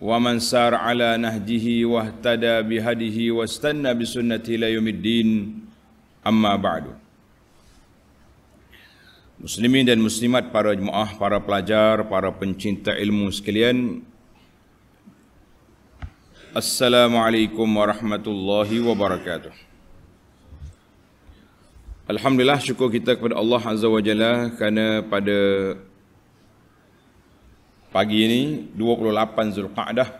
ومن سار على نهجه واهتدى بهديه واستنى بسنته الى يوم الدين اما بعد Muslimin dan muslimat, para jemaah, para pelajar, para pencinta ilmu sekalian Assalamualaikum warahmatullahi wabarakatuh Alhamdulillah syukur kita kepada Allah Azza wa Jalla Kerana pada pagi ini 28 Zulqa'dah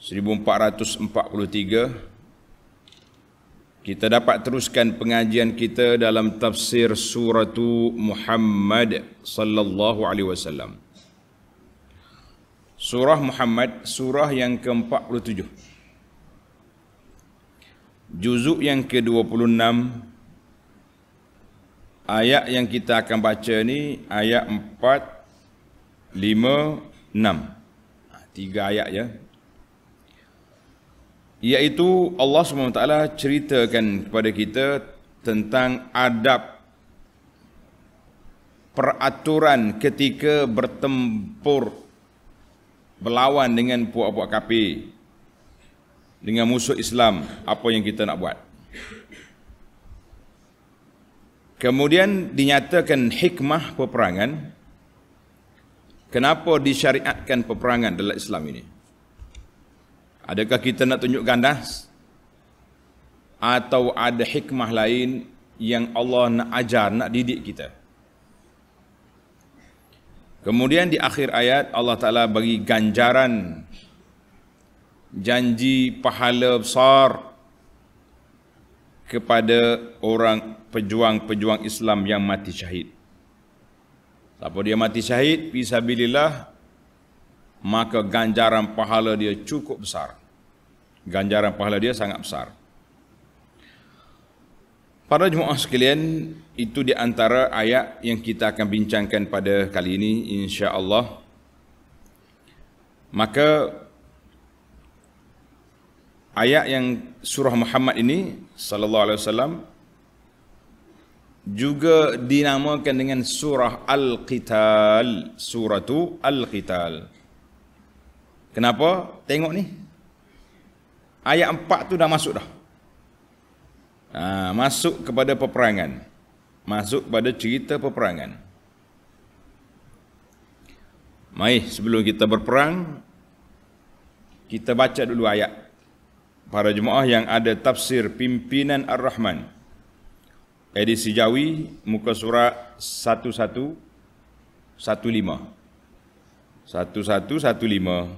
1443 kita dapat teruskan pengajian kita dalam tafsir surah Muhammad sallallahu alaihi wasallam Surah Muhammad surah yang ke-47 juzuk yang ke-26 ayat yang kita akan baca ni ayat 4 lima, enam. Ha, tiga ayat ya. Iaitu Allah SWT ceritakan kepada kita tentang adab peraturan ketika bertempur berlawan dengan puak-puak kapi dengan musuh Islam apa yang kita nak buat kemudian dinyatakan hikmah peperangan Kenapa disyariatkan peperangan dalam Islam ini? Adakah kita nak tunjuk gandas? Atau ada hikmah lain yang Allah nak ajar, nak didik kita? Kemudian di akhir ayat Allah Taala bagi ganjaran janji pahala besar kepada orang pejuang-pejuang Islam yang mati syahid. Siapa dia mati syahid fi maka ganjaran pahala dia cukup besar. Ganjaran pahala dia sangat besar. Para jemaah sekalian, itu di antara ayat yang kita akan bincangkan pada kali ini insya-Allah. Maka ayat yang surah Muhammad ini sallallahu alaihi wasallam juga dinamakan dengan surah al-qital suratu al-qital kenapa tengok ni ayat 4 tu dah masuk dah ha, masuk kepada peperangan masuk pada cerita peperangan mai sebelum kita berperang kita baca dulu ayat para jemaah yang ada tafsir pimpinan ar-rahman edisi Jawi muka surat 1115 1115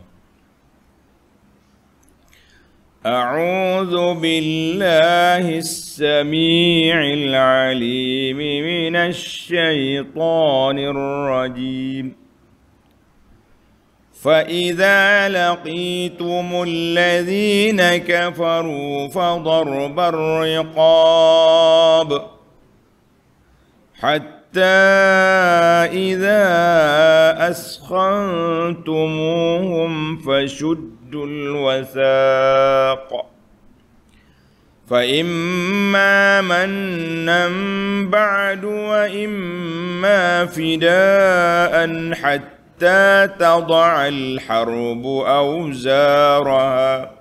أعوذ بالله السميع العليم من الشيطان الرجيم فإذا لقيتم الذين كفروا فضرب الرقاب حتى إذا أسخنتموهم فشدوا الوثاق فإما منا بعد وإما فداء حتى تضع الحرب أوزارها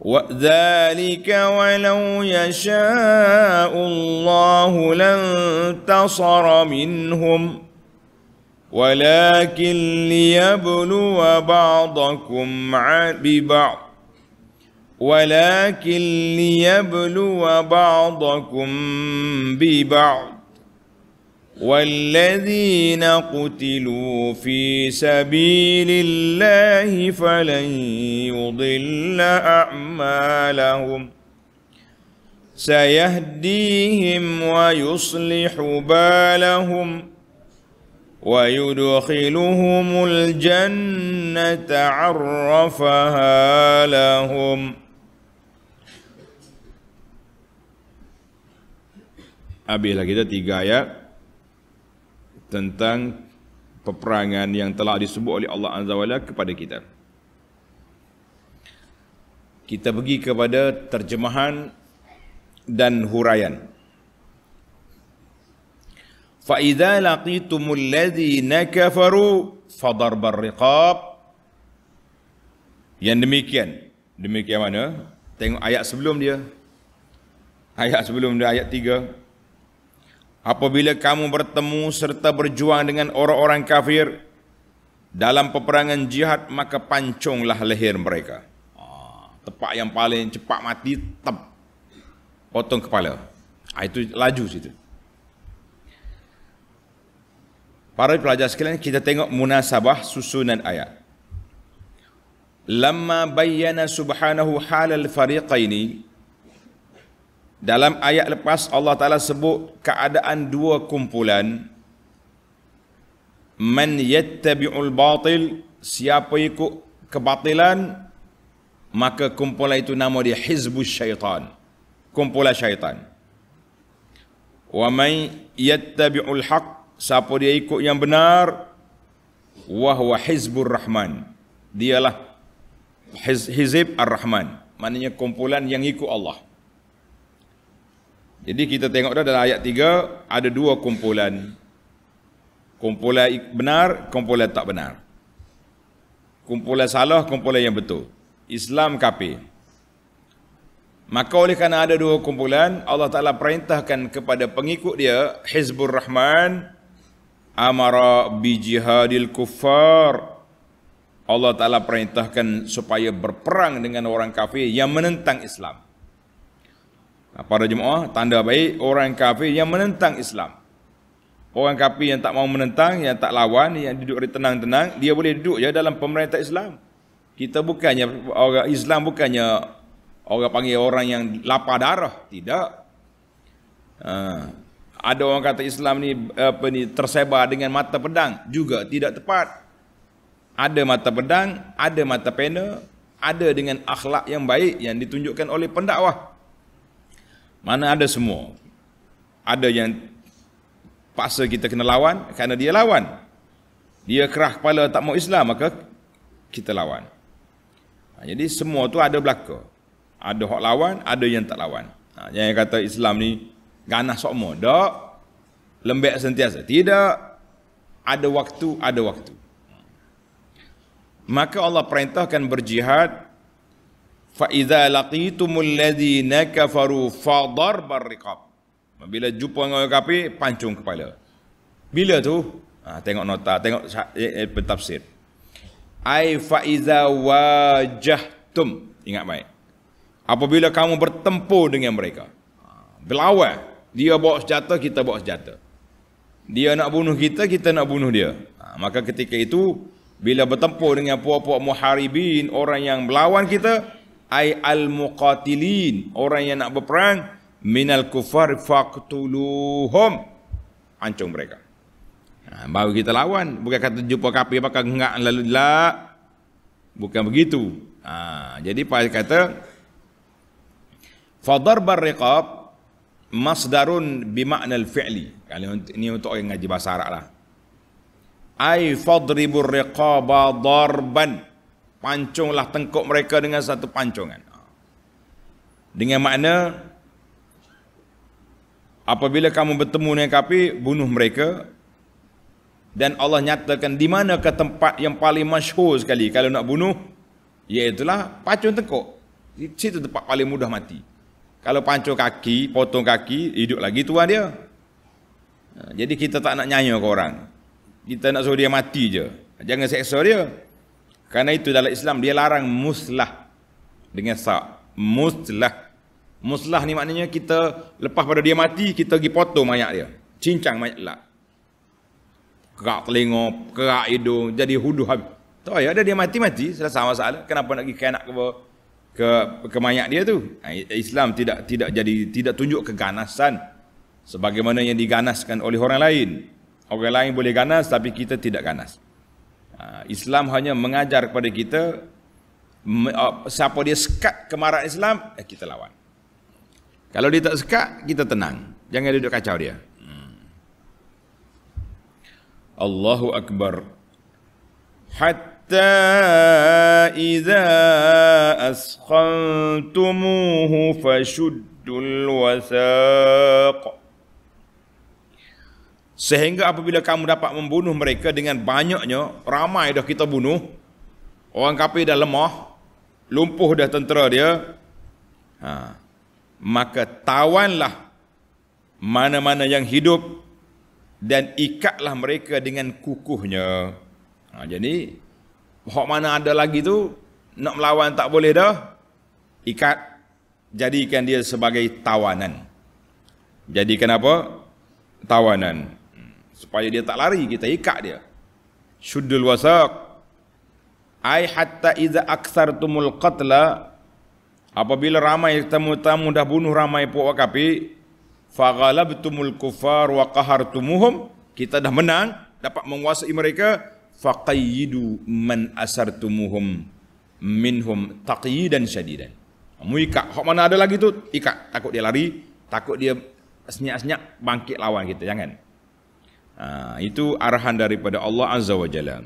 وذلك ولو يشاء الله لانتصر منهم ولكن ليبلو بعضكم ببعض ولكن ليبلو بعضكم ببعض والذين قتلوا في سبيل الله فلن يضل أعمالهم سيهديهم ويصلح بالهم ويدخلهم الجنة عرفها لهم أبي lagi kita tiga tentang peperangan yang telah disebut oleh Allah Azza wa kepada kita. Kita pergi kepada terjemahan dan huraian. Fa idza laqitum alladhina kafaru fa darbar riqab Yang demikian, demikian mana? Tengok ayat sebelum dia. Ayat sebelum dia ayat apabila kamu bertemu serta berjuang dengan orang-orang kafir dalam peperangan jihad maka pancunglah leher mereka ah, tepak yang paling cepat mati tep potong kepala ah, itu laju situ para pelajar sekalian kita tengok munasabah susunan ayat lamma bayyana subhanahu halal fariqaini dalam ayat lepas Allah Taala sebut keadaan dua kumpulan man yattabi'ul batil siapa ikut kebatilan maka kumpulan itu nama dia hizbus syaitan kumpulan syaitan wa man yattabi'ul haq siapa dia ikut yang benar wa huwa hizbur rahman dialah hizib ar-rahman maknanya kumpulan yang ikut Allah jadi kita tengok dah dalam ayat 3 ada dua kumpulan. Kumpulan benar, kumpulan tak benar. Kumpulan salah, kumpulan yang betul. Islam kafir. Maka oleh kerana ada dua kumpulan, Allah Ta'ala perintahkan kepada pengikut dia, Hizbul Rahman, Amara bi jihadil kuffar. Allah Ta'ala perintahkan supaya berperang dengan orang kafir yang menentang Islam. Para jemaah, tanda baik orang kafir yang menentang Islam. Orang kafir yang tak mau menentang, yang tak lawan, yang duduk di tenang-tenang, dia boleh duduk Ya dalam pemerintah Islam. Kita bukannya, orang Islam bukannya orang panggil orang yang lapar darah. Tidak. Ha. Ada orang kata Islam ni, apa ni tersebar dengan mata pedang. Juga tidak tepat. Ada mata pedang, ada mata pena, ada dengan akhlak yang baik yang ditunjukkan oleh pendakwah. Mana ada semua. Ada yang paksa kita kena lawan kerana dia lawan. Dia kerah kepala tak mau Islam maka kita lawan. Ha, jadi semua tu ada belaka. Ada hak lawan, ada yang tak lawan. Ha, yang kata Islam ni ganas sokmo, dak lembek sentiasa. Tidak ada waktu, ada waktu. Maka Allah perintahkan berjihad فَإِذَا لَقِيْتُمُ الَّذِينَ كَفَرُوا فَضَرْ بَرْرِقَبْ Bila jumpa dengan orang kafir, pancung kepala. Bila tu? Ha, tengok nota, tengok eh, eh, pentafsir. Ay fa'iza wajahtum. Ingat baik. Apabila kamu bertemu dengan mereka. Ha, belawa Dia bawa senjata, kita bawa senjata. Dia nak bunuh kita, kita nak bunuh dia. Ha, maka ketika itu, bila bertempur dengan puak-puak muharibin, orang yang melawan kita, ay al muqatilin orang yang nak berperang minal kufar faqtuluhum ancam mereka ha, baru kita lawan bukan kata jumpa kapi pakai ngak lalu la bukan begitu ha, jadi pak kata fadar barriqab masdarun bimakna al-fi'li. Kali ini untuk orang ngaji bahasa Arab lah. Ai fadribur riqaba darban pancunglah tengkuk mereka dengan satu pancungan. Dengan makna apabila kamu bertemu dengan kafir, bunuh mereka dan Allah nyatakan di mana ke tempat yang paling masyhur sekali kalau nak bunuh iaitu pancung tengkuk. Di situ tempat paling mudah mati. Kalau pancung kaki, potong kaki, hidup lagi tuan dia. Ha, jadi kita tak nak nyanyi ke orang. Kita nak suruh dia mati je. Jangan seksa dia. Karena itu dalam Islam dia larang muslah dengan sa. Muslah. Muslah ni maknanya kita lepas pada dia mati kita pergi potong mayat dia. Cincang mayat lah. Kerak telinga, kerak hidung, jadi huduh habis. Tak ya, ada dia mati-mati, selesai masalah. Kenapa nak pergi kenak ke, ke, ke mayat dia tu? Ha, Islam tidak tidak jadi tidak tunjuk keganasan sebagaimana yang diganaskan oleh orang lain. Orang lain boleh ganas tapi kita tidak ganas. Ah, Islam hanya mengajar kepada kita ah, siapa dia sekat kemarahan Islam eh, kita lawan. Kalau dia tak sekat kita tenang. Jangan duduk kacau dia. Hmm. Allahu akbar. Hatta idza asqantumuhu fashuddul wasaq. Sehingga apabila kamu dapat membunuh mereka dengan banyaknya, ramai dah kita bunuh. Orang kafir dah lemah, lumpuh dah tentera dia. Ha. Maka tawanlah mana-mana yang hidup dan ikatlah mereka dengan kukuhnya. Ha, jadi, hak mana ada lagi tu, nak melawan tak boleh dah, ikat, jadikan dia sebagai tawanan. Jadikan apa? Tawanan supaya dia tak lari kita ikat dia syuddul wasaq ai hatta idza aktsartumul qatla apabila ramai tamu-tamu dah bunuh ramai puak wakapi faghalabtumul kufar wa qahartumuhum kita dah menang dapat menguasai mereka faqayyidu man asartumuhum minhum taqyidan syadidan kamu ikat hok mana ada lagi tu ikat takut dia lari takut dia senyap-senyap bangkit lawan kita jangan Ha, itu arahan daripada Allah Azza wa Jalla.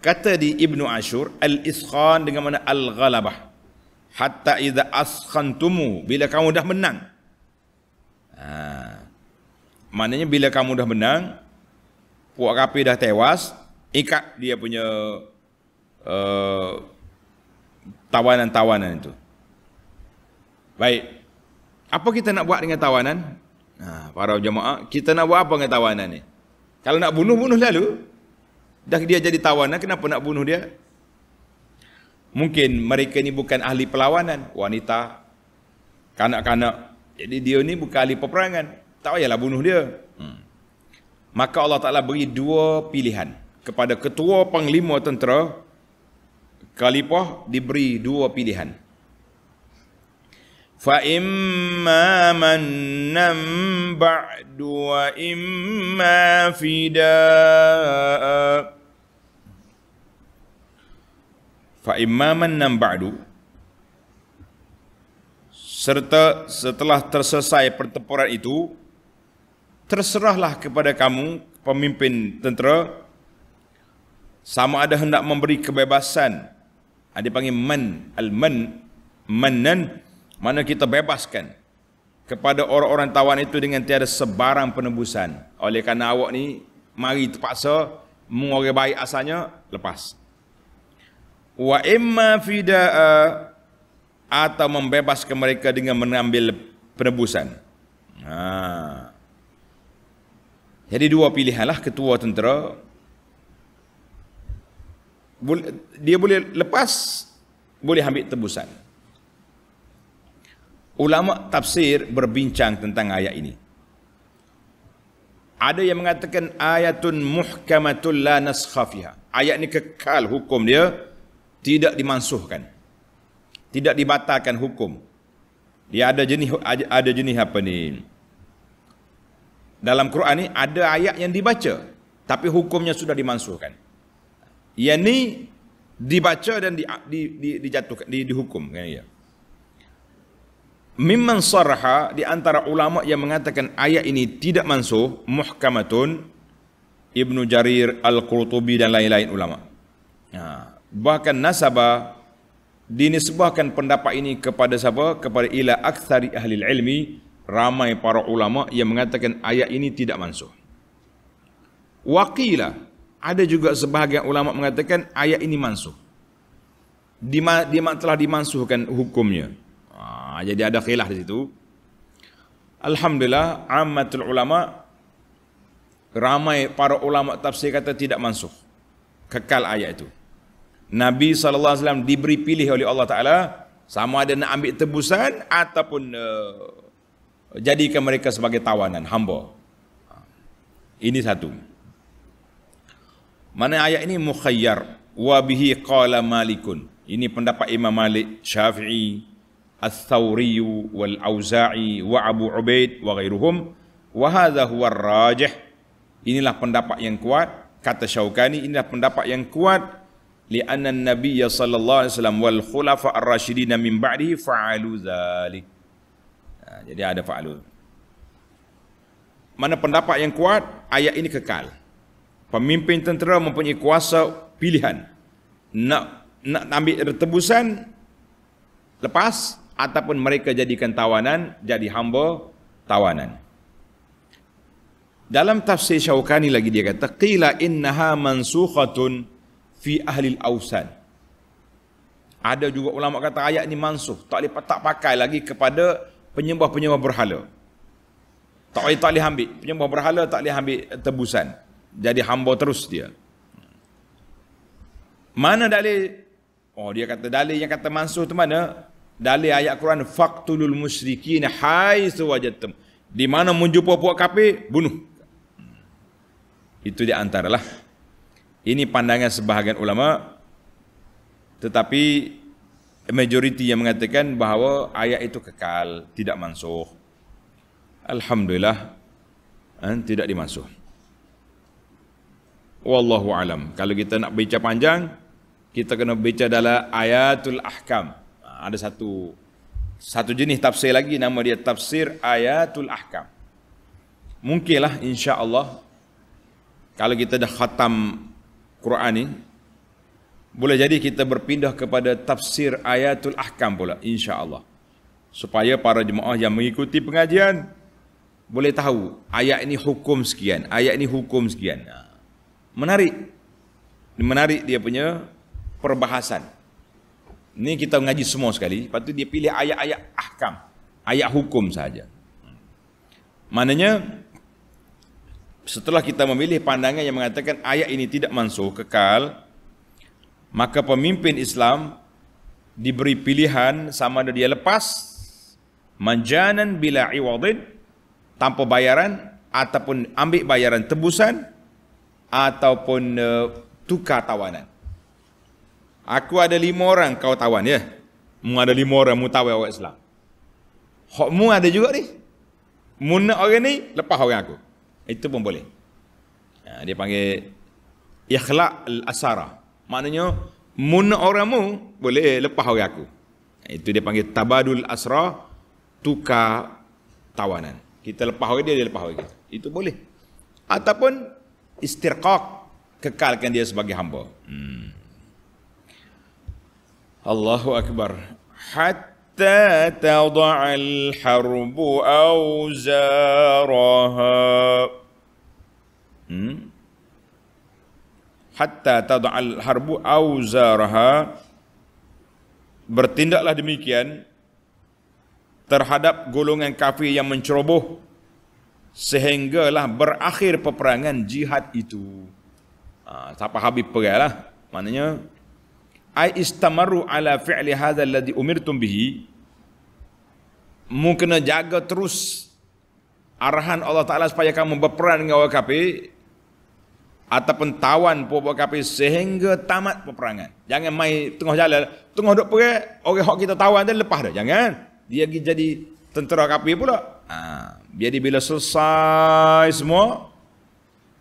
Kata di Ibnu Ashur, Al-Iskhan dengan mana Al-Ghalabah. Hatta idha askhantumu, bila kamu dah menang. Ha, maknanya bila kamu dah menang, puak kapi dah tewas, ikat dia punya uh, tawanan-tawanan itu. Baik. Apa kita nak buat dengan tawanan? Ha, para jemaah, kita nak buat apa dengan tawanan ni? Kalau nak bunuh, bunuh lalu. Dah dia jadi tawanan, kenapa nak bunuh dia? Mungkin mereka ni bukan ahli perlawanan. Wanita, kanak-kanak. Jadi dia ni bukan ahli peperangan. Tak payahlah bunuh dia. Hmm. Maka Allah Ta'ala beri dua pilihan. Kepada ketua panglima tentera, Khalifah diberi dua pilihan. فإما من بعد وإما فداء فإما من بعد serta setelah tersesai pertempuran itu terserahlah kepada kamu pemimpin tentera sama ada hendak memberi kebebasan ada panggil man al man manan mana kita bebaskan kepada orang-orang tawan itu dengan tiada sebarang penebusan. Oleh kerana awak ni mari terpaksa mengorek baik asalnya lepas. Wa imma fida'a atau membebaskan mereka dengan mengambil penebusan. Ha. Jadi dua pilihan lah ketua tentera. Dia boleh lepas, boleh ambil tebusan. Ulama tafsir berbincang tentang ayat ini. Ada yang mengatakan ayatun muhkamatul la naskha fiha. Ayat ini kekal hukum dia tidak dimansuhkan. Tidak dibatalkan hukum. Dia ada jenis ada jenis apa ni? Dalam Quran ni ada ayat yang dibaca tapi hukumnya sudah dimansuhkan. Yang ni dibaca dan di, di, di, dijatuhkan di, dihukum kan ya. Mimman sarha di antara ulama yang mengatakan ayat ini tidak mansuh muhkamatun Ibn Jarir Al-Qurtubi dan lain-lain ulama. Ha. bahkan nasabah dinisbahkan pendapat ini kepada siapa? Kepada ila aktsari ahli ilmi, ramai para ulama yang mengatakan ayat ini tidak mansuh. Waqila ada juga sebahagian ulama mengatakan ayat ini mansuh. Di telah dimansuhkan hukumnya. Ah, jadi ada khilaf di situ. Alhamdulillah ammatul ulama ramai para ulama tafsir kata tidak mansuh. Kekal ayat itu. Nabi saw diberi pilih oleh Allah Taala sama ada nak ambil tebusan ataupun uh, jadikan mereka sebagai tawanan hamba. Ini satu. Mana ayat ini mukhayyar wa bihi qala malikun. Ini pendapat Imam Malik, Syafi'i, الثوري والأوزاعي وأبو عبيد وغيرهم وهذا هو الراجح inilah pendapat yang kuat kata Syaukani inilah pendapat yang kuat li'anna nabiyya sallallahu alaihi wasallam wal khulafa ar-rashidin min ba'dihi fa'alu dhalik nah, jadi ada fa'alu mana pendapat yang kuat ayat ini kekal pemimpin tentera mempunyai kuasa pilihan nak nak ambil retebusan lepas ataupun mereka jadikan tawanan jadi hamba tawanan. Dalam tafsir Syaukani lagi dia kata qila innaha mansukhatun fi ahli al-ausan. Ada juga ulama kata ayat ni mansuh, tak boleh tak pakai lagi kepada penyembah-penyembah berhala. Tak boleh tak boleh ambil penyembah berhala tak boleh ambil tebusan. Jadi hamba terus dia. Mana dalil? Oh dia kata dalil yang kata mansuh tu mana? Dari ayat Quran faqtulul musyrikin haitsu wajadtum di mana menjumpa puak kafir bunuh itu di antaralah ini pandangan sebahagian ulama tetapi majoriti yang mengatakan bahawa ayat itu kekal tidak mansuh alhamdulillah eh, tidak dimansuh wallahu alam kalau kita nak baca panjang kita kena baca dalam ayatul ahkam ada satu satu jenis tafsir lagi nama dia tafsir ayatul ahkam. Mungkinlah insya-Allah kalau kita dah khatam Quran ni boleh jadi kita berpindah kepada tafsir ayatul ahkam pula insya-Allah. Supaya para jemaah yang mengikuti pengajian boleh tahu ayat ini hukum sekian, ayat ini hukum sekian. Menarik. Menarik dia punya perbahasan. Ini kita ngaji semua sekali. Lepas tu dia pilih ayat-ayat ahkam. Ayat hukum saja. Maknanya, setelah kita memilih pandangan yang mengatakan ayat ini tidak mansuh, kekal, maka pemimpin Islam diberi pilihan sama ada dia lepas manjanan bila iwadin tanpa bayaran ataupun ambil bayaran tebusan ataupun uh, tukar tawanan. Aku ada lima orang kau tawan ya. Mu ada lima orang mu tawan awak Islam. Hak mu ada juga ni. Mu nak orang ni lepas orang aku. Itu pun boleh. Ha, dia panggil ikhlaq al-asara. Maknanya mu nak orang mu boleh lepas orang aku. Ha, itu dia panggil tabadul asra tukar tawanan. Kita lepas orang dia dia lepas orang kita. Itu boleh. Ataupun istirqaq kekalkan dia sebagai hamba. Hmm. Allahu Akbar. Hatta tada'al harbu awzaraha. Hmm? Hatta tada'al harbu awzaraha. Bertindaklah demikian terhadap golongan kafir yang menceroboh sehinggalah berakhir peperangan jihad itu. Ah, siapa habis perang lah. Maknanya ai istamaru ala fi'li hadha alladhi umirtum bihi mungkin kena jaga terus arahan Allah Taala supaya kamu berperan dengan orang kafir ataupun tawan orang kafir sehingga tamat peperangan jangan mai tengah jalan tengah duk perang orang hak kita tawan dia lepas dah jangan dia pergi jadi tentera kafir pula ha biar dia bila selesai semua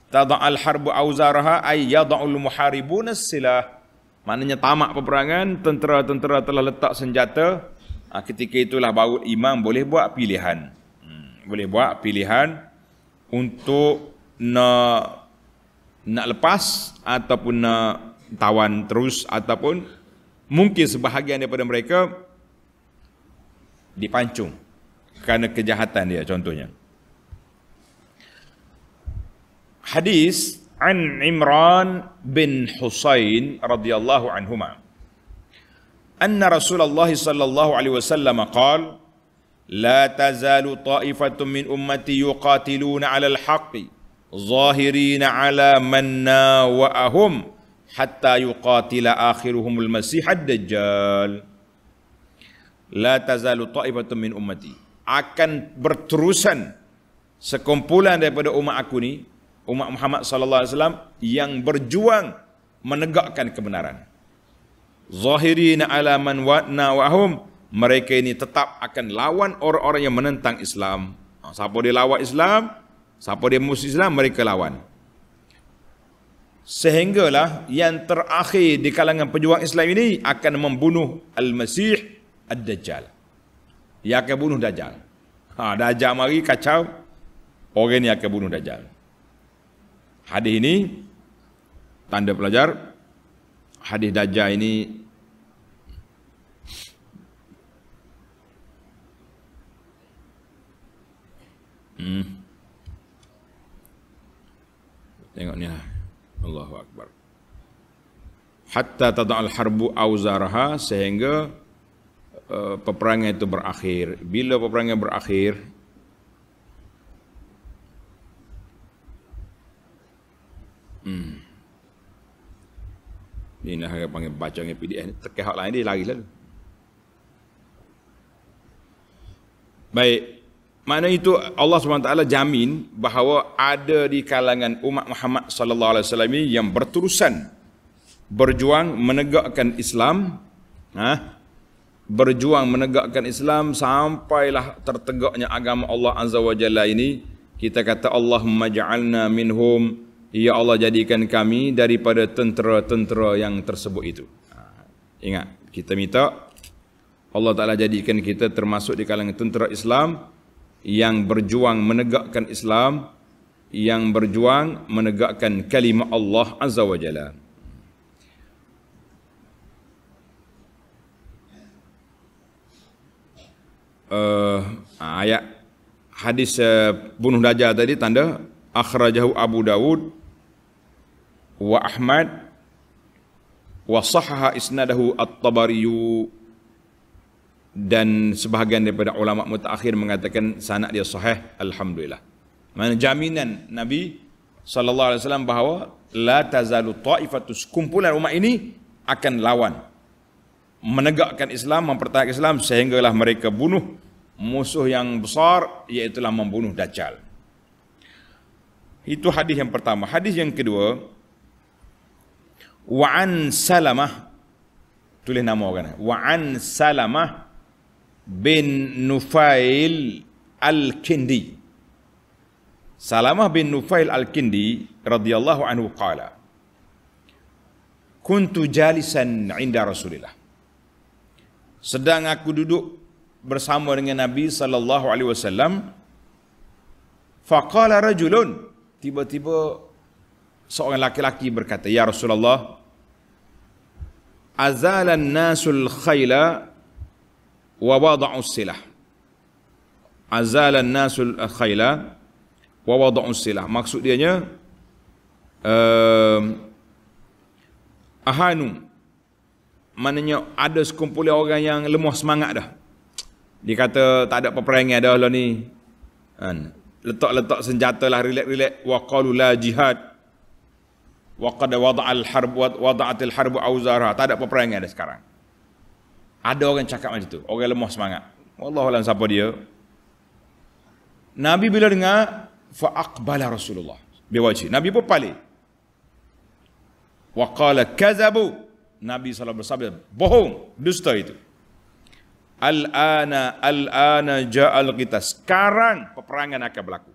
tada al harbu auzaraha ay yada'ul muharibuna silah Maknanya tamak peperangan, tentera-tentera telah letak senjata. Ah, ketika itulah baru imam boleh buat pilihan. Hmm, boleh buat pilihan untuk nak nak lepas ataupun nak tawan terus ataupun mungkin sebahagian daripada mereka dipancung kerana kejahatan dia contohnya. Hadis عن عمران بن حسين رضي الله عنهما أن رسول الله صلى الله عليه وسلم قال لا تزال طائفة من أمتي يقاتلون على الحق ظاهرين على من ناوأهم حتى يقاتل آخرهم المسيح الدجال لا تزال طائفة من أمتي akan berterusan sekumpulan daripada umat aku ni umat Muhammad sallallahu alaihi wasallam yang berjuang menegakkan kebenaran. Zahirina ala man wa'na wahum mereka ini tetap akan lawan orang-orang yang menentang Islam. Ha, siapa dia lawan Islam, siapa dia musuh Islam, mereka lawan. Sehinggalah yang terakhir di kalangan pejuang Islam ini akan membunuh Al-Masih Ad-Dajjal. Ia akan bunuh Dajjal. Ha, Dajjal mari kacau, orang ini akan bunuh Dajjal. Hadis ini tanda pelajar hadis dajjal ini Hmm. Tengok ni. Ah. Allahu akbar. Hatta tada'al harbu awzaraha sehingga uh, peperangan itu berakhir. Bila peperangan berakhir, Hmm. Ini nak panggil baca dengan PDF ni. Tekan hak lain dia lari lah. Baik. Mana itu Allah SWT jamin bahawa ada di kalangan umat Muhammad sallallahu alaihi wasallam yang berterusan berjuang menegakkan Islam, ha? berjuang menegakkan Islam sampailah tertegaknya agama Allah Azza wa Jalla ini kita kata Allahumma ja'alna minhum Ya Allah jadikan kami daripada tentera-tentera yang tersebut itu. Ha, ingat, kita minta Allah Ta'ala jadikan kita termasuk di kalangan tentera Islam yang berjuang menegakkan Islam, yang berjuang menegakkan kalimah Allah Azza wa Jalla. Uh, ayat hadis uh, bunuh dajjal tadi tanda akhrajahu Abu Dawud wa Ahmad wa sahaha isnadahu At-Tabari dan sebahagian daripada ulama mutaakhir mengatakan sanad dia sahih alhamdulillah. Mana jaminan Nabi sallallahu alaihi wasallam bahawa la tazalu taifatu kumpulan umat ini akan lawan menegakkan Islam, mempertahankan Islam sehinggalah mereka bunuh musuh yang besar iaitu lah membunuh Dajjal. Itu hadis yang pertama. Hadis yang kedua, Wa'an Salamah Tulis nama orang ni Wa'an Salamah bin Nufail Al-Kindi Salamah bin Nufail Al-Kindi radhiyallahu anhu qala Kuntu jalisan inda Rasulillah Sedang aku duduk bersama dengan Nabi sallallahu alaihi wasallam faqala rajulun tiba-tiba seorang laki-laki berkata ya Rasulullah azalan nasul khayla wa wada'u silah azalan nasul khayla wa wada'u silah maksud dia nya uh, ahanu maknanya ada sekumpulan orang yang lemah semangat dah dia kata tak ada peperangan dah lah ni kan letak-letak senjata lah relax-relax wa qalu la jihad waqad wada'al harb wada'atil harb auzarha tak ada peperangan dah sekarang ada orang cakap macam tu orang lemah semangat wallahu alam siapa dia nabi bila dengar fa aqbala rasulullah biwajhi nabi pun pali wa qala kazabu nabi SAW bersabda bohong dusta itu al ana al ana ja'al kita sekarang peperangan akan berlaku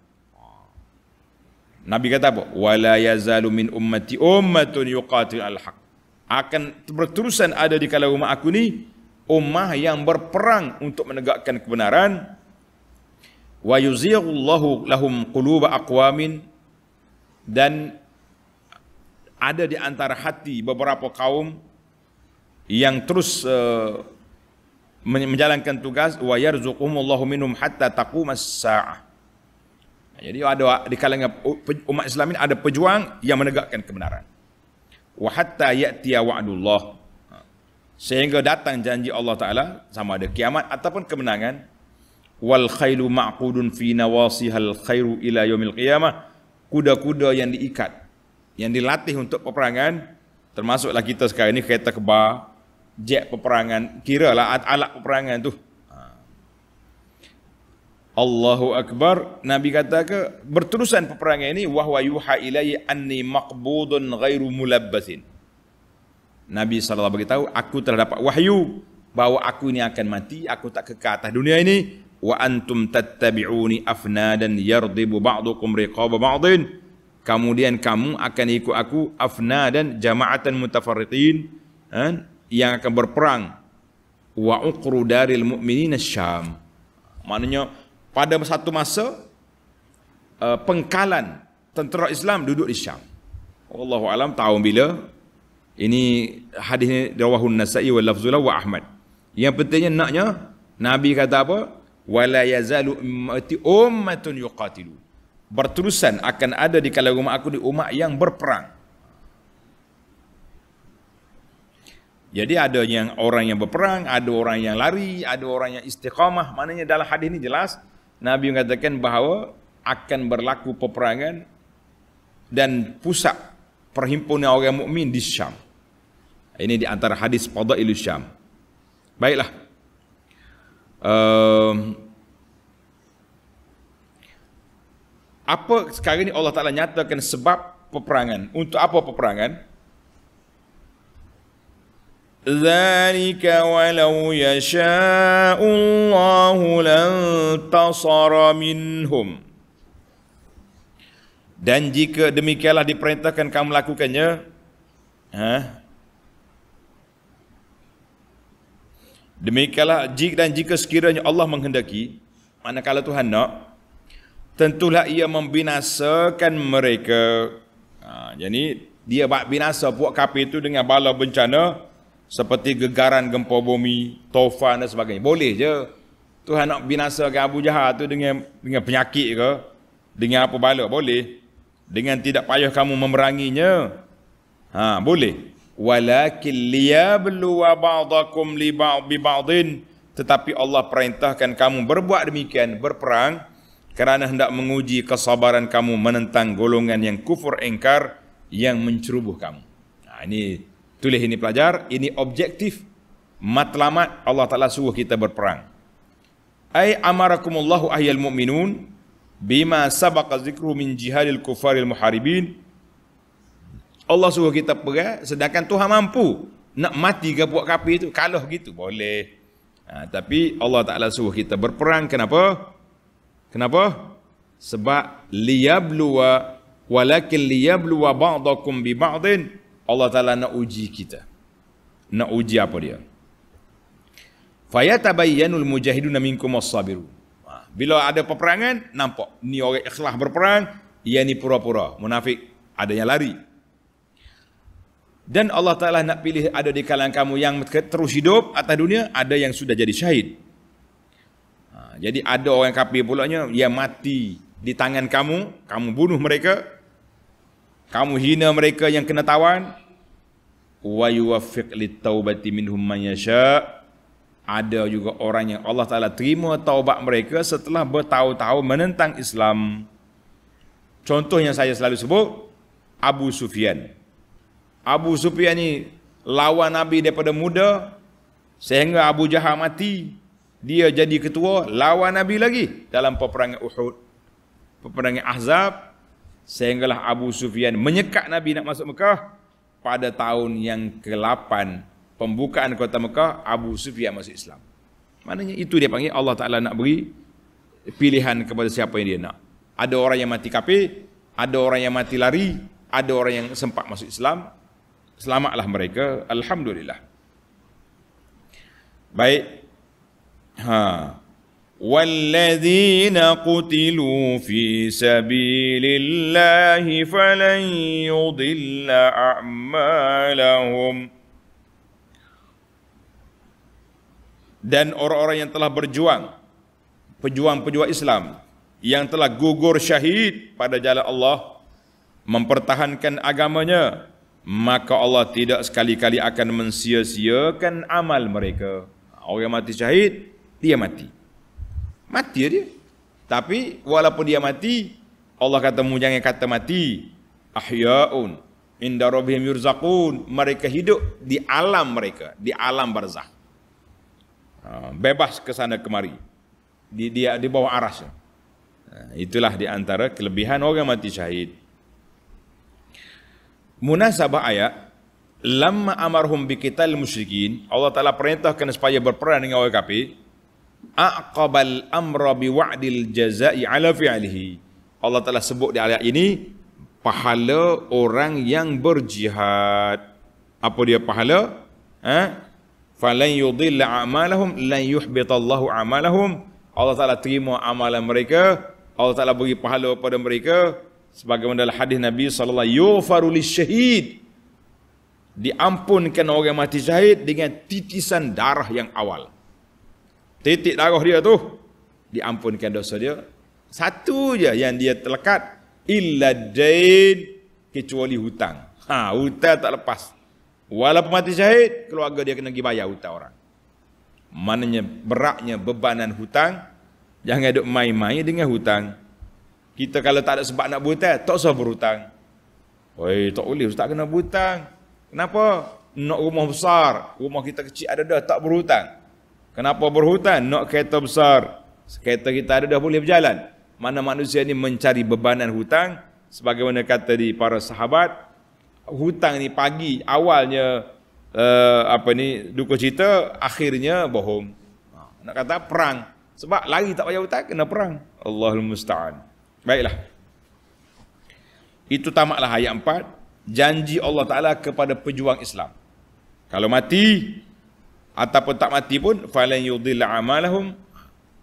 Nabi kata apa? Wala yazalu min ummati ummatun yuqatil al-haq. Akan berterusan ada di kalangan umat aku ni ummah yang berperang untuk menegakkan kebenaran. Wa allahu lahum quluba aqwamin dan ada di antara hati beberapa kaum yang terus uh, menjalankan tugas wa yarzuqhumullahu minhum hatta taqumas sa'ah jadi ada di kalangan umat Islam ini ada pejuang yang menegakkan kebenaran. Wa hatta ya'ti wa'dullah. Sehingga datang janji Allah Taala sama ada kiamat ataupun kemenangan. Wal khailu ma'qudun fi nawasihal khairu ila yaumil qiyamah. Kuda-kuda yang diikat yang dilatih untuk peperangan termasuklah kita sekarang ini kereta kebar jet peperangan kiralah alat, alat peperangan tu Allahu Akbar. Nabi kata ke berterusan peperangan ini wahwa yuha ilai anni maqbudun ghairu mulabbasin. Nabi SAW alaihi Wasallam beritahu aku telah dapat wahyu bahawa aku ini akan mati, aku tak kekal atas dunia ini wa antum tattabi'uni afnadan yardibu ba'dukum riqaba ba'din. Kemudian kamu akan ikut aku afnadan jama'atan mutafarriqin kan, yang akan berperang wa uqru daril mu'minin syam. Maknanya pada satu masa uh, pengkalan tentera Islam duduk di Syam. Wallahu alam tahun bila ini hadis ni rawahu Nasa'i wa lafzulah wa Ahmad. Yang pentingnya naknya Nabi kata apa? Wala yazalu ummati ummatun yuqatilu. Berterusan akan ada di kalangan umat aku di umat yang berperang. Jadi ada yang orang yang berperang, ada orang yang lari, ada orang yang istiqamah. Maknanya dalam hadis ini jelas Nabi mengatakan bahawa akan berlaku peperangan dan pusat perhimpunan orang mukmin di Syam. Ini di antara hadis Fadail Syam. Baiklah. Um, apa sekarang ini Allah Taala nyatakan sebab peperangan? Untuk apa peperangan? ذلك ولو يشاء الله لانتصر منهم Dan jika demikianlah diperintahkan kamu lakukannya, ha? demikianlah dan jika sekiranya Allah menghendaki, manakala Tuhan nak, tentulah ia membinasakan mereka. Ha, jadi dia buat binasa buat kapi itu dengan bala bencana, seperti gegaran gempa bumi, tofan dan sebagainya. Boleh je. Tuhan nak binasakan Abu Jahal tu dengan dengan penyakit ke? Dengan apa balak? Boleh. Dengan tidak payah kamu memeranginya. Ha, boleh. Walakin liyablu wa ba'dakum li ba'dibadin. Tetapi Allah perintahkan kamu berbuat demikian, berperang. Kerana hendak menguji kesabaran kamu menentang golongan yang kufur engkar yang mencerubuh kamu. Nah, ha, ini Tulis ini pelajar, ini objektif matlamat Allah Taala suruh kita berperang. Ai amarakumullahu ahyal mu'minun bima sabaqa zikru min jihadil kufaril muharibin. Allah suruh kita perang sedangkan Tuhan mampu nak mati ke buat kapi itu kalah gitu boleh. Ha, tapi Allah Taala suruh kita berperang kenapa? Kenapa? Sebab liyabluwa walakin liyabluwa ba'dakum bi ba'din Allah Ta'ala nak uji kita. Nak uji apa dia? Fayatabayyanul mujahiduna minkum as-sabiru. Ha, bila ada peperangan, nampak. Ni orang ikhlas berperang, ia ni pura-pura. Munafik, adanya lari. Dan Allah Ta'ala nak pilih ada di kalangan kamu yang terus hidup atas dunia, ada yang sudah jadi syahid. Ha, jadi ada orang kafir pulaknya, ia mati di tangan kamu, kamu bunuh mereka, kamu hina mereka yang kena tawan wa yuwaffiq litaubati minhum man yasha ada juga orang yang Allah Taala terima taubat mereka setelah bertahun-tahun menentang Islam contoh yang saya selalu sebut Abu Sufyan Abu Sufyan ni lawan Nabi daripada muda sehingga Abu Jahal mati dia jadi ketua lawan Nabi lagi dalam peperangan Uhud peperangan Ahzab sehinggalah Abu Sufyan menyekat Nabi nak masuk Mekah pada tahun yang ke-8 pembukaan kota Mekah Abu Sufyan masuk Islam. Maknanya itu dia panggil Allah Taala nak beri pilihan kepada siapa yang dia nak. Ada orang yang mati kafir, ada orang yang mati lari, ada orang yang sempat masuk Islam. Selamatlah mereka, alhamdulillah. Baik. Ha. والذين قتلوا في سبيل الله فلن يضل أعمالهم dan orang-orang yang telah berjuang pejuang-pejuang Islam yang telah gugur syahid pada jalan Allah mempertahankan agamanya maka Allah tidak sekali-kali akan mensia-siakan amal mereka orang yang mati syahid dia mati mati dia. Tapi walaupun dia mati, Allah kata mujangnya kata mati. Ahya'un inda rabbihim yurzaqun. Mereka hidup di alam mereka, di alam barzah. Ha, bebas ke sana kemari. Di, dia di bawah aras. Ha, itulah di antara kelebihan orang mati syahid. Munasabah ayat lamma amarhum bi qital musyrikin Allah Taala perintahkan supaya berperang dengan orang kafir aqabal amra bi wadil jazai ala fi'alihi. Allah Ta'ala sebut di ayat ini, pahala orang yang berjihad. Apa dia pahala? Ha? Falan yudilla amalahum, lan yuhbitallahu amalahum. Allah Ta'ala terima amalan mereka, Allah Ta'ala bagi pahala kepada mereka, sebagaimana dalam hadis Nabi SAW, yufaru li syahid. Diampunkan orang mati syahid dengan titisan darah yang awal titik darah dia tu diampunkan dosa dia satu je yang dia terlekat illa dain kecuali hutang ha hutang tak lepas walaupun mati syahid keluarga dia kena pergi bayar hutang orang mananya beratnya bebanan hutang jangan duk main-main dengan hutang kita kalau tak ada sebab nak berhutang tak usah berhutang Oi, tak boleh ustaz kena berhutang. Kenapa? Nak rumah besar, rumah kita kecil ada dah tak berhutang. Kenapa berhutan? Nak kereta besar. Kereta kita ada dah boleh berjalan. Mana manusia ni mencari bebanan hutang. Sebagaimana kata di para sahabat. Hutang ni pagi awalnya uh, apa ni duka cita. Akhirnya bohong. Ha, nak kata perang. Sebab lari tak payah hutang kena perang. Allahul Musta'an. Baiklah. Itu tamatlah ayat 4. Janji Allah Ta'ala kepada pejuang Islam. Kalau mati, ataupun tak mati pun falan yudhil amalahum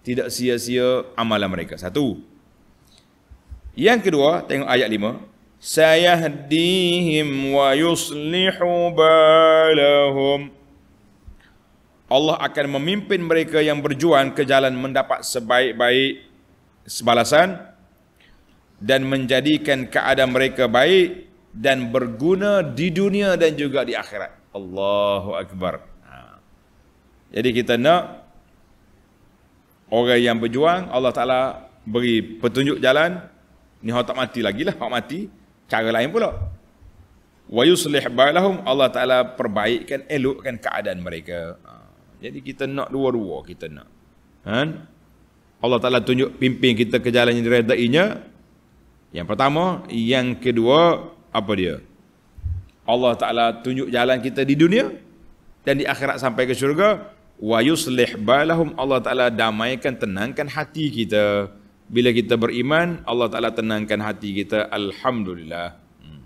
tidak sia-sia amalan mereka satu yang kedua tengok ayat 5 sayahdihim wa yuslihu balahum Allah akan memimpin mereka yang berjuang ke jalan mendapat sebaik-baik sebalasan dan menjadikan keadaan mereka baik dan berguna di dunia dan juga di akhirat. Allahu Akbar. Jadi kita nak orang yang berjuang Allah Taala beri petunjuk jalan ni hak tak mati lagi lah hak mati cara lain pula wa yuslih balahum Allah Taala perbaikkan elokkan keadaan mereka ha, jadi kita nak dua-dua kita nak ha? Allah Taala tunjuk pimpin kita ke jalan yang diredainya yang pertama yang kedua apa dia Allah Taala tunjuk jalan kita di dunia dan di akhirat sampai ke syurga wa yuslih balahum Allah Taala damaikan tenangkan hati kita bila kita beriman Allah Taala tenangkan hati kita alhamdulillah hmm.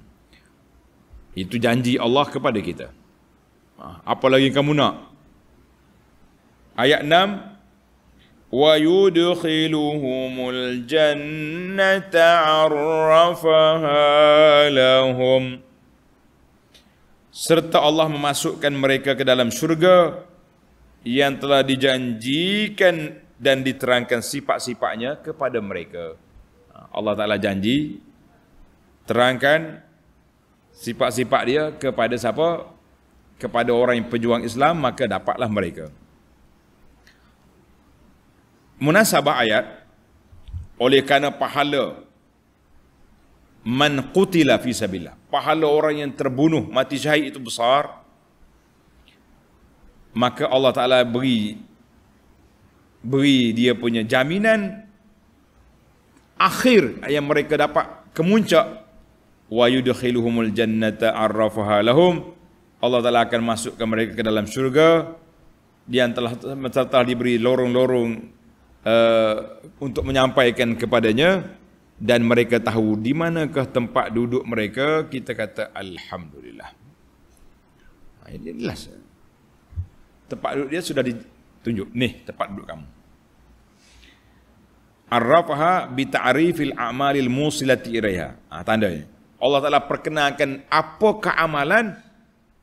itu janji Allah kepada kita ha, apa lagi kamu nak ayat 6 wa yudkhiluhumul jannata 'arrafaha lahum serta Allah memasukkan mereka ke dalam syurga yang telah dijanjikan dan diterangkan sifat-sifatnya kepada mereka. Allah Ta'ala janji, terangkan sifat-sifat dia kepada siapa? Kepada orang yang pejuang Islam, maka dapatlah mereka. Munasabah ayat, oleh kerana pahala man qutila fi sabilillah pahala orang yang terbunuh mati syahid itu besar maka Allah Taala beri beri dia punya jaminan akhir yang mereka dapat kemuncak wa yudkhiluhumul jannata arrafaha lahum Allah Taala akan masukkan mereka ke dalam syurga yang telah telah diberi lorong-lorong uh, untuk menyampaikan kepadanya dan mereka tahu di manakah tempat duduk mereka kita kata alhamdulillah ha, ini jelas tempat duduk dia sudah ditunjuk. Nih tempat duduk kamu. Ar-rafaha bi ta'rifil a'malil musilati ilaiha. Ah tandanya. Allah Taala perkenalkan apa keamalan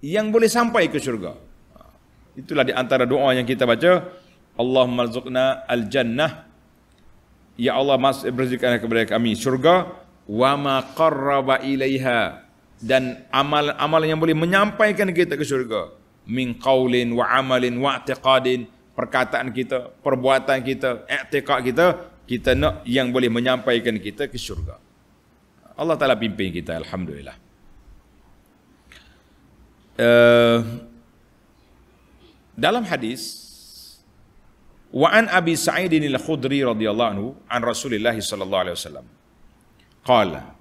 yang boleh sampai ke syurga. Ah, itulah di antara doa yang kita baca, Allah marzuqna al-jannah. Ya Allah, mas berzikir kepada kami syurga wa ma qarraba ilaiha dan amalan-amalan yang boleh menyampaikan kita ke syurga min qawlin wa amalin wa atiqadin perkataan kita, perbuatan kita, i'tiqad kita, kita nak yang boleh menyampaikan kita ke syurga. Allah Ta'ala pimpin kita, Alhamdulillah. Uh, dalam hadis, Wa an Abi Sa'idin al Khudri radhiyallahu anhu an Rasulillah sallallahu alaihi wasallam. Qala.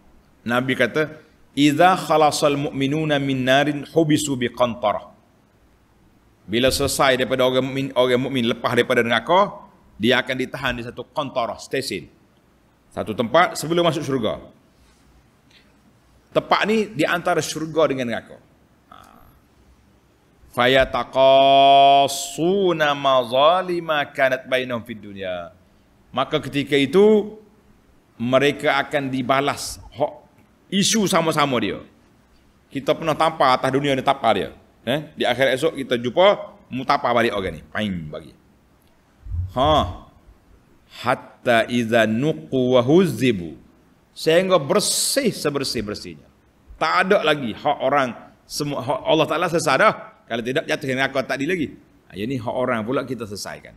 Nabi kata, "Idza khalasal mu'minuna min narin hubisu bi qantarah." Bila selesai daripada orang, orang mukmin lepas daripada neraka, dia akan ditahan di satu kontorah, stesen. Satu tempat sebelum masuk syurga. Tempat ni di antara syurga dengan neraka. Ha. Fayataqasuna mazalima kanat bainahum fid dunya. Maka ketika itu mereka akan dibalas isu sama-sama dia. Kita pernah tampak, atas dunia ni tampak dia. Eh, di akhir esok kita jumpa mutapa balik orang ni. Pain bagi. Ha. Hatta iza nuqu wa huzibu. Sehingga bersih sebersih-bersihnya. Tak ada lagi hak orang semua hak Allah Taala sesah dah. Kalau tidak jatuh neraka tak di lagi. Ha, ini hak orang pula kita selesaikan.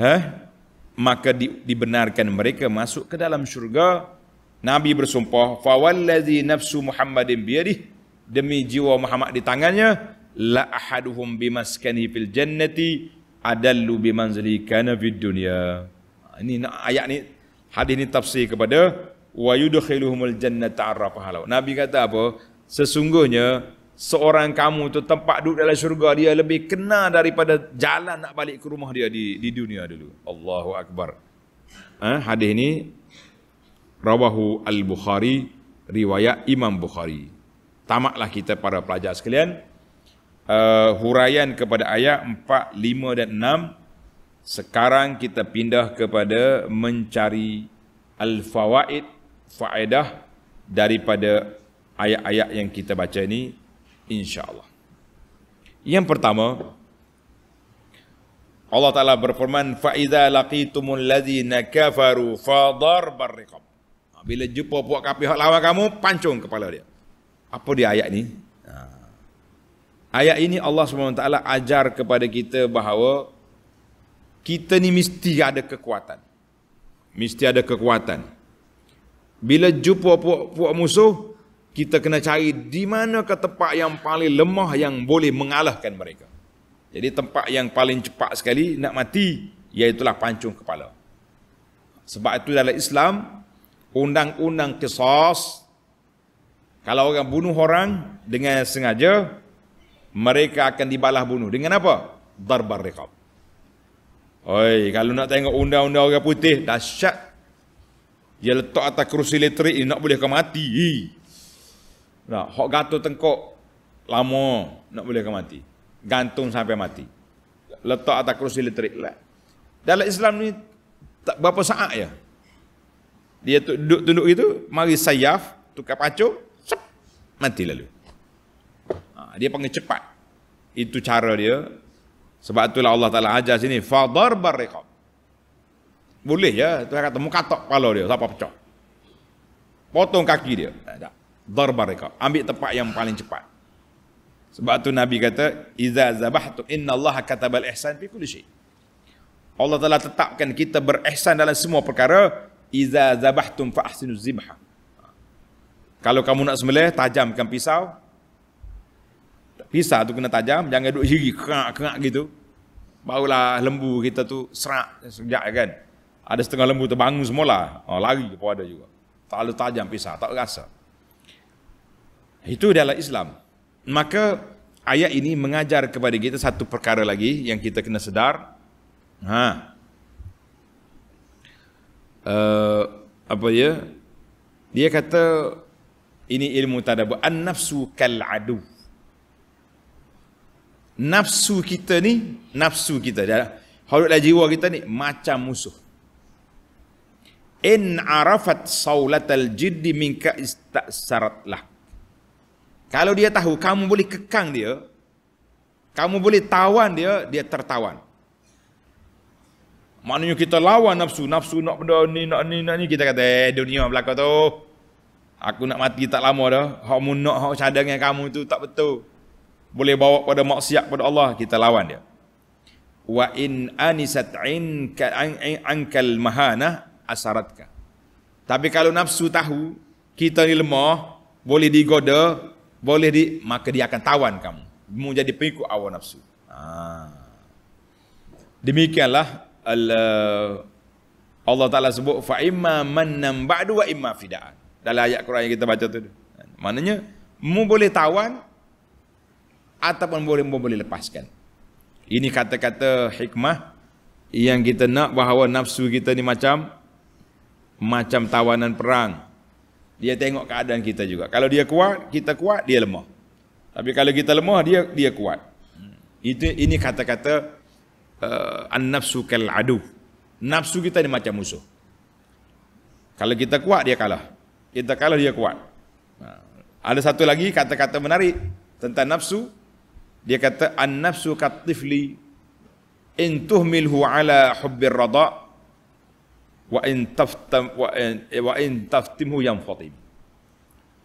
Ha? Maka di, dibenarkan mereka masuk ke dalam syurga. Nabi bersumpah, "Fa wallazi nafsu Muhammadin biyadihi demi jiwa Muhammad di tangannya la ahaduhum bimaskani fil jannati adallu bimanzili kana fid dunya ah, ini ayat ni hadis ni tafsir kepada wa yudkhiluhumul jannata arrafahalau nabi kata apa sesungguhnya seorang kamu tu tempat duduk dalam syurga dia lebih kena daripada jalan nak balik ke rumah dia di di dunia dulu Allahu akbar eh, hadis ni rawahu al-bukhari riwayat imam bukhari tamaklah kita para pelajar sekalian. Uh, huraian kepada ayat 4, 5 dan 6. Sekarang kita pindah kepada mencari al-fawaid faedah daripada ayat-ayat yang kita baca ini insya-Allah. Yang pertama Allah Taala berfirman fa iza laqitumul ladzina kafaru fa darbar riqab. Ha, bila jumpa puak kafir hak lawan kamu pancung kepala dia apa dia ayat ni? Ha. Ayat ini Allah SWT ajar kepada kita bahawa kita ni mesti ada kekuatan. Mesti ada kekuatan. Bila jumpa puak-puak musuh, kita kena cari di mana ke tempat yang paling lemah yang boleh mengalahkan mereka. Jadi tempat yang paling cepat sekali nak mati, iaitulah pancung kepala. Sebab itu dalam Islam, undang-undang kisah kalau orang bunuh orang dengan sengaja, mereka akan dibalas bunuh. Dengan apa? Darbar rekab. Oi, kalau nak tengok undang-undang orang putih, dahsyat. Dia letak atas kerusi elektrik, nak boleh kau mati. Nah, hok gato tengkok lama nak boleh kau mati. Gantung sampai mati. Letak atas kerusi elektrik. Lah. Dalam Islam ni tak berapa saat ya. Dia duduk tunduk gitu, mari sayaf tukar pacuk, mati lalu. Ha, dia panggil cepat. Itu cara dia. Sebab itulah Allah Ta'ala ajar sini. Fadar barriqab. Boleh ya. Tuhan kata muka tok kepala dia. Siapa pecah. Potong kaki dia. Tak, ha, tak. Dar barriqab. Ambil tempat yang paling cepat. Sebab tu Nabi kata, Iza zabahtu inna Allah katabal ihsan fi kulli Allah telah tetapkan kita berihsan dalam semua perkara. Iza zabahtum fa'ahsinu zibha. Kalau kamu nak sembelih, tajamkan pisau. Pisau tu kena tajam, jangan duduk jiri, kerak-kerak gitu. Barulah lembu kita tu serak sejak kan. Ada setengah lembu terbangun semula, oh, lari pun ada juga. terlalu tajam pisau, tak rasa. Itu adalah Islam. Maka ayat ini mengajar kepada kita satu perkara lagi yang kita kena sedar. Ha. Uh, apa ya? Dia kata ini ilmu tadabbur. An-nafsu kal Nafsu kita ni, nafsu kita. Hauduklah jiwa kita ni, macam musuh. In arafat saulatal jiddi minka lah. Kalau dia tahu, kamu boleh kekang dia, kamu boleh tawan dia, dia tertawan. Maknanya kita lawan nafsu. Nafsu nak benda ni, nak ni, nak ni. Kita kata, eh dunia belakang tu. Aku nak mati tak lama dah. Hak munak, hak cadang yang kamu itu tak betul. Boleh bawa pada maksiat pada Allah. Kita lawan dia. Wa in anisat inka ankal mahana asaratka. Tapi kalau nafsu tahu, kita ni lemah, boleh digoda, boleh di, maka dia akan tawan kamu. Mu jadi pengikut awal nafsu. Ha. Demikianlah eh, Allah Ta'ala sebut, fa'imma mannam ba'du wa imma fida'an dalam ayat Quran yang kita baca tu. Maknanya mu boleh tawan ataupun boleh mu boleh lepaskan. Ini kata-kata hikmah yang kita nak bahawa nafsu kita ni macam macam tawanan perang. Dia tengok keadaan kita juga. Kalau dia kuat, kita kuat, dia lemah. Tapi kalau kita lemah, dia dia kuat. Itu ini kata-kata uh, an-nafsu kal adu. Nafsu kita ni macam musuh. Kalau kita kuat dia kalah. Kita kalah dia kuat. Ha. Ada satu lagi kata-kata menarik tentang nafsu. Dia kata an-nafsu katifli in tuhmilhu ala hubir rada wa in taftam wa in wa in taftimhu yang fatim.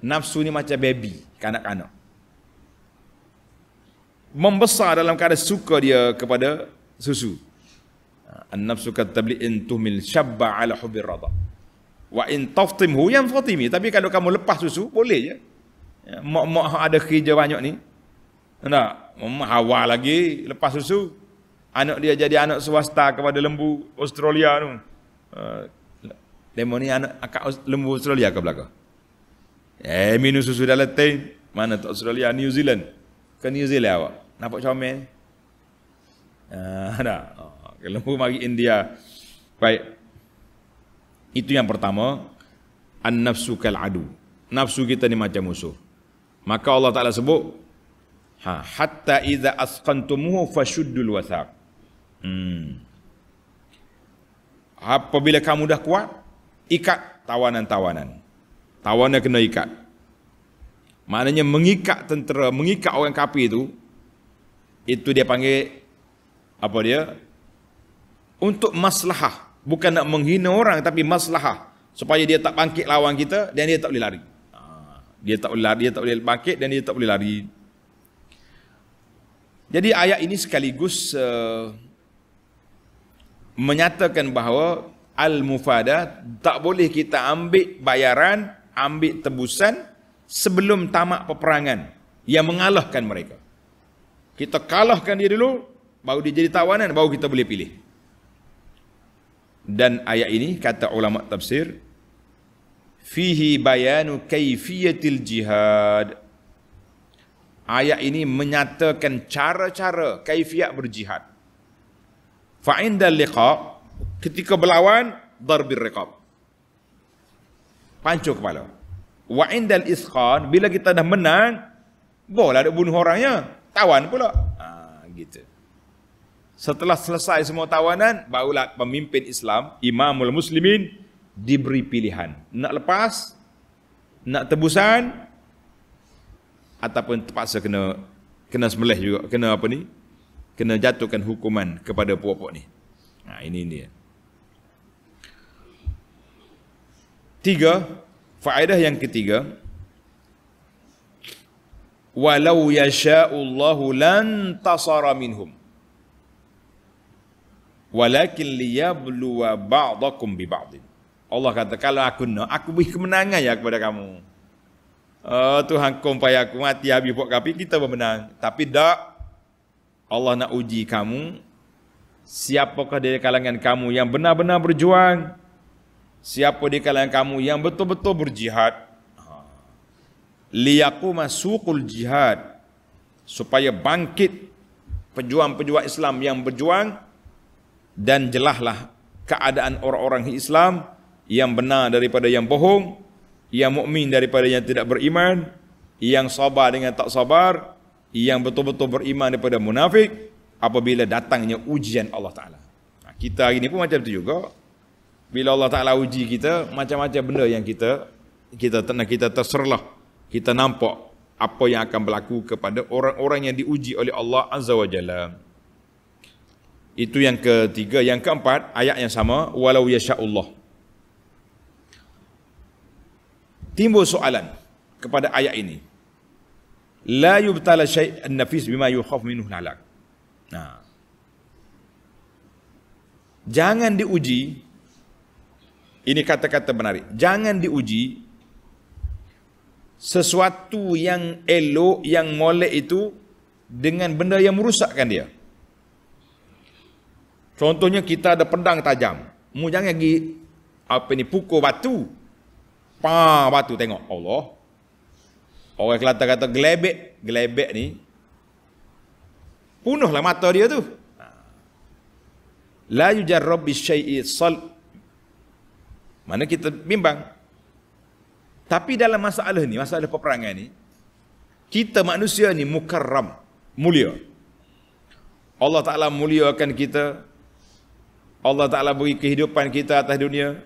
Nafsu ni macam baby, kanak-kanak. Membesar dalam kadar suka dia kepada susu. Ha. An-nafsu katabli in tuhmil syabba ala hubir rada wa in taftimhu yang fatimi tapi kalau kamu lepas susu boleh je ya, mak-mak ada kerja banyak ni nak hawa lagi lepas susu anak dia jadi anak swasta kepada lembu Australia tu uh, eh, demo ni anak akak lembu Australia ke belaka eh minum susu dah letih mana tu Australia New Zealand ke New Zealand awak nampak comel ah uh, dah oh, lembu mari India baik itu yang pertama, an-nafsu kal adu. Nafsu kita ni macam musuh. Maka Allah Taala sebut, ha, hatta idza asqantumuhu fashuddul wathaq. Hmm. Apabila kamu dah kuat, ikat tawanan-tawanan. Tawanan kena ikat. Maknanya mengikat tentera, mengikat orang kapi itu, itu dia panggil apa dia? Untuk maslahah bukan nak menghina orang tapi maslahah supaya dia tak bangkit lawan kita dan dia tak boleh lari. Ah, dia tak boleh lari, dia tak boleh bangkit dan dia tak boleh lari. Jadi ayat ini sekaligus uh, menyatakan bahawa al-mufada tak boleh kita ambil bayaran, ambil tebusan sebelum tamak peperangan yang mengalahkan mereka. Kita kalahkan dia dulu, baru dia jadi tawanan, baru kita boleh pilih dan ayat ini kata ulama tafsir fihi bayanu kaifiyatil jihad ayat ini menyatakan cara-cara kaifiat berjihad fa indal liqa ketika berlawan darbir riqab pancuk kepala wa indal isqan bila kita dah menang boleh ada bunuh orangnya tawan pula ha gitu Setelah selesai semua tawanan, barulah pemimpin Islam, Imamul Muslimin, diberi pilihan. Nak lepas, nak tebusan, ataupun terpaksa kena kena semelih juga, kena apa ni? Kena jatuhkan hukuman kepada puak-puak ni. Nah, ha, ini dia. Tiga, faedah yang ketiga, walau yasha'ullahu lan minhum walakin liyabluwa ba'dakum bi ba'din. Allah kata kalau aku nak aku beri kemenangan ya kepada kamu. Oh, Tuhan kau pay aku mati habis buat kapi kita bermenang. Tapi dak Allah nak uji kamu siapakah dari kalangan kamu yang benar-benar berjuang? Siapa di kalangan kamu yang betul-betul berjihad? Ha. Liyaku masukul jihad supaya bangkit pejuang-pejuang Islam yang berjuang dan jelahlah keadaan orang-orang Islam yang benar daripada yang bohong, yang mukmin daripada yang tidak beriman, yang sabar dengan tak sabar, yang betul-betul beriman daripada munafik apabila datangnya ujian Allah Taala. Ha, kita hari ini pun macam tu juga. Bila Allah Taala uji kita, macam-macam benda yang kita kita tenang kita terserlah. Kita nampak apa yang akan berlaku kepada orang-orang yang diuji oleh Allah Azza wa Jalla. Itu yang ketiga, yang keempat ayat yang sama walau yasha Allah. Timbul soalan kepada ayat ini. La yubtala syai'an nafis bima yukhaf minhu halak. Nah. Jangan diuji ini kata-kata menarik. Jangan diuji sesuatu yang elok, yang molek itu dengan benda yang merusakkan dia. Contohnya kita ada pedang tajam. Mu jangan pergi apa ni pukul batu. Pa batu tengok Allah. Orang Kelantan kata gelebek, gelebek ni punuhlah mata dia tu. La yujarrab bisyai'i sal. Mana kita bimbang? Tapi dalam masalah ni, masalah peperangan ni, kita manusia ni mukarram, mulia. Allah Ta'ala muliakan kita, Allah Ta'ala beri kehidupan kita atas dunia.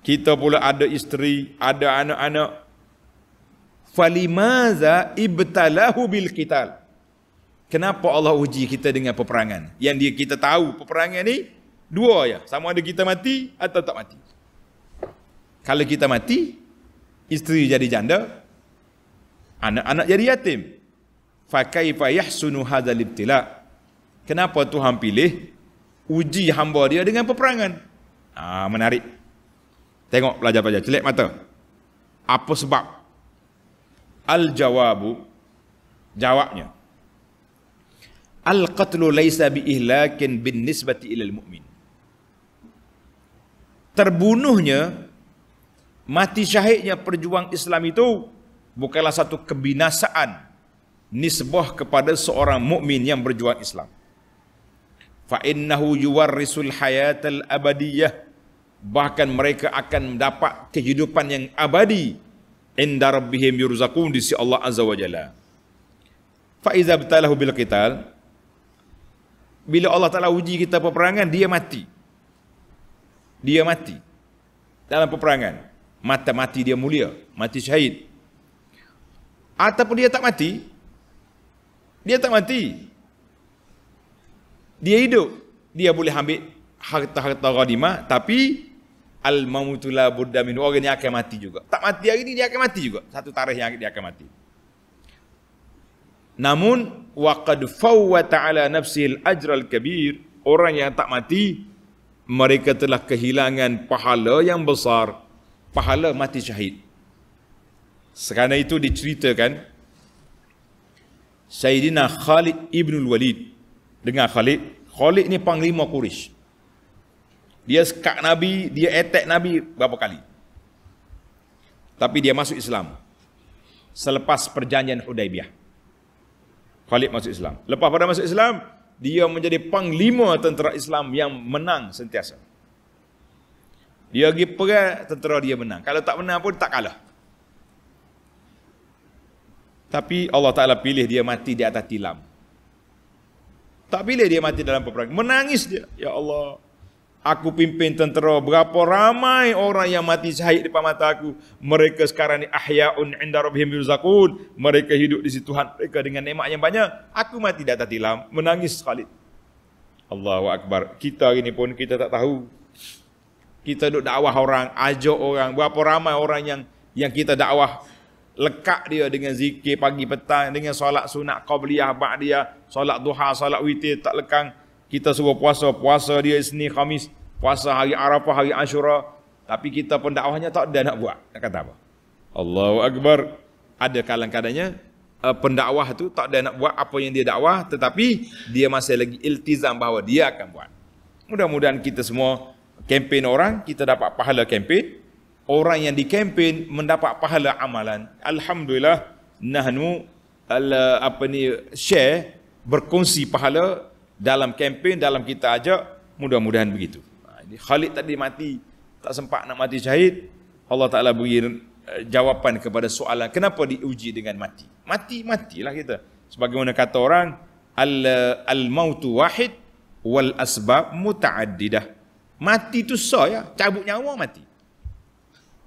Kita pula ada isteri, ada anak-anak. Falimaza ibtalahu bil qital. Kenapa Allah uji kita dengan peperangan? Yang dia kita tahu peperangan ni dua ya. Sama ada kita mati atau tak mati. Kalau kita mati, isteri jadi janda, anak-anak jadi yatim. Fakaifa yahsunu hadzal ibtila? Kenapa Tuhan pilih uji hamba dia dengan peperangan. Ah ha, menarik. Tengok pelajar-pelajar celik mata. Apa sebab? Al jawabu jawabnya. Al qatlu laisa bi ihlakin bin nisbati ilal mu'min. Terbunuhnya mati syahidnya perjuang Islam itu bukanlah satu kebinasaan nisbah kepada seorang mukmin yang berjuang Islam fa innahu yuwarrisul hayatal abadiyah bahkan mereka akan mendapat kehidupan yang abadi inda rabbihim yurzaqun di sisi Allah azza wa jalla fa iza btalahu bil qital bila Allah Taala uji kita peperangan dia mati dia mati dalam peperangan mata mati dia mulia mati syahid ataupun dia tak mati dia tak mati dia hidup dia boleh ambil harta-harta ghanimah tapi al mamutula budda minhu orang ni akan mati juga tak mati hari ni dia akan mati juga satu tarikh yang dia akan mati namun waqad fawwata ala nafsi al ajr al kabir orang yang tak mati mereka telah kehilangan pahala yang besar pahala mati syahid sekarang itu diceritakan Sayyidina Khalid ibn al-Walid dengan Khalid. Khalid ni panglima Quraisy. Dia skak Nabi, dia attack Nabi berapa kali. Tapi dia masuk Islam. Selepas perjanjian Hudaibiyah. Khalid masuk Islam. Lepas pada masuk Islam, dia menjadi panglima tentera Islam yang menang sentiasa. Dia pergi perang, tentera dia menang. Kalau tak menang pun tak kalah. Tapi Allah Ta'ala pilih dia mati di atas tilam. Tak pilih dia mati dalam peperangan. Menangis dia. Ya Allah. Aku pimpin tentera. Berapa ramai orang yang mati syahid di mata aku. Mereka sekarang ni ahya'un inda rabihim yurzakun. Mereka hidup di situ Tuhan. Mereka dengan nikmat yang banyak. Aku mati di atas tilam. Menangis sekali. Allahu Akbar. Kita hari ni pun kita tak tahu. Kita duduk dakwah orang. Ajak orang. Berapa ramai orang yang yang kita dakwah lekat dia dengan zikir pagi petang dengan solat sunat qabliyah ba'diyah solat duha solat witir tak lekang kita suruh puasa puasa dia isni khamis puasa hari arafah hari asyura tapi kita pendakwahnya tak ada nak buat nak kata apa Allahu akbar ada kadang-kadangnya uh, pendakwah tu tak ada nak buat apa yang dia dakwah tetapi dia masih lagi iltizam bahawa dia akan buat mudah-mudahan kita semua kempen orang kita dapat pahala kempen orang yang di dikempen mendapat pahala amalan. Alhamdulillah nahnu al apa ni share berkongsi pahala dalam kempen dalam kita aja mudah-mudahan begitu. Ha, ini Khalid tadi mati tak sempat nak mati syahid. Allah Taala beri eh, jawapan kepada soalan kenapa diuji dengan mati. Mati matilah kita. Sebagaimana kata orang al al mautu wahid wal asbab mutaaddidah. Mati tu sah ya, cabut nyawa mati.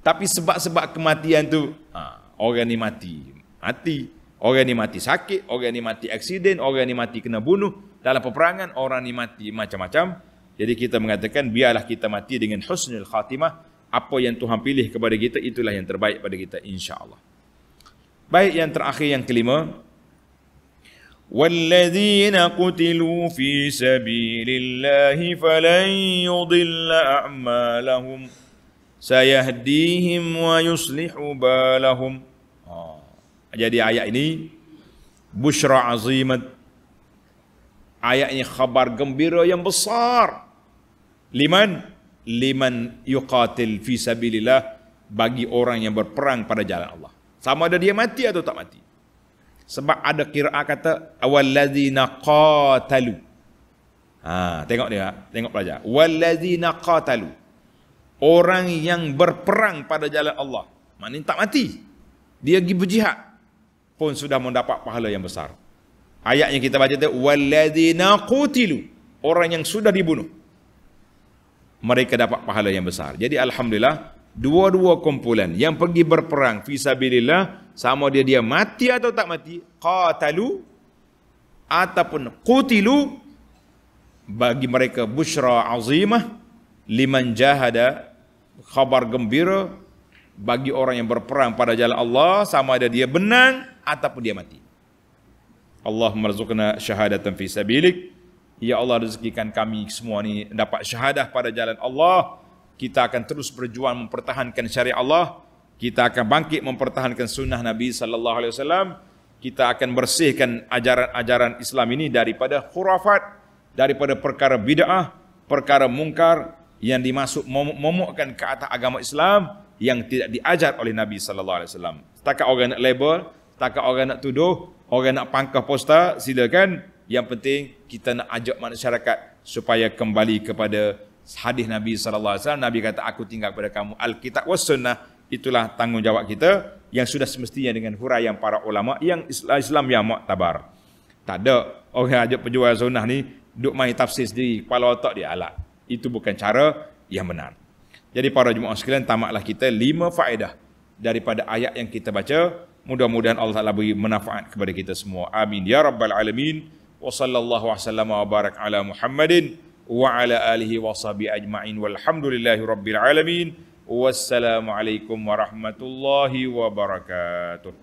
Tapi sebab-sebab kematian tu, ha, orang ni mati. Mati. Orang ni mati sakit, orang ni mati aksiden, orang ni mati kena bunuh. Dalam peperangan, orang ni mati macam-macam. Jadi kita mengatakan, biarlah kita mati dengan husnul khatimah. Apa yang Tuhan pilih kepada kita, itulah yang terbaik pada kita insya Allah. Baik yang terakhir, yang kelima. والذين قتلوا في سبيل الله فلن يضل أعمالهم sayahdihim wa yuslihu balahum. Ha. Jadi ayat ini busra azimat. Ayat ini khabar gembira yang besar. Liman liman yuqatil fi sabilillah bagi orang yang berperang pada jalan Allah. Sama ada dia mati atau tak mati. Sebab ada kiraah kata awalladzina qatalu. Ha, tengok dia, tengok pelajar. Walladzina qatalu orang yang berperang pada jalan Allah. Maknanya tak mati. Dia pergi berjihad pun sudah mendapat pahala yang besar. Ayat yang kita baca tu walladzina qutilu orang yang sudah dibunuh. Mereka dapat pahala yang besar. Jadi alhamdulillah dua-dua kumpulan yang pergi berperang fisabilillah sama dia dia mati atau tak mati qatalu ataupun qutilu bagi mereka busra azimah liman jahada khabar gembira bagi orang yang berperang pada jalan Allah sama ada dia benang ataupun dia mati. Allahumma rizukna syahadatan fi sabilik. Ya Allah rezekikan kami semua ni dapat syahadah pada jalan Allah. Kita akan terus berjuang mempertahankan syariat Allah. Kita akan bangkit mempertahankan sunnah Nabi sallallahu alaihi wasallam. Kita akan bersihkan ajaran-ajaran Islam ini daripada khurafat, daripada perkara bid'ah, perkara mungkar, yang dimasuk memokkan ke atas agama Islam yang tidak diajar oleh Nabi sallallahu alaihi wasallam. Setakat orang nak label, setakat orang nak tuduh, orang nak pangkah poster, silakan. Yang penting kita nak ajak masyarakat supaya kembali kepada hadis Nabi sallallahu alaihi wasallam. Nabi kata aku tinggal kepada kamu Alkitab was sunnah. Itulah tanggungjawab kita yang sudah semestinya dengan huraian para ulama yang Islam yang muktabar. Tak ada orang ajak penjual sunnah ni duk main tafsir sendiri kepala otak dia alat itu bukan cara yang benar. Jadi para jemaah sekalian tamatlah kita lima faedah daripada ayat yang kita baca. Mudah-mudahan Allah Taala beri manfaat kepada kita semua. Amin ya rabbal alamin. Wa sallallahu wasallam wa barak ala Muhammadin wa ala alihi wa sahbi ajma'in walhamdulillahi rabbil alamin. Wassalamualaikum warahmatullahi wabarakatuh.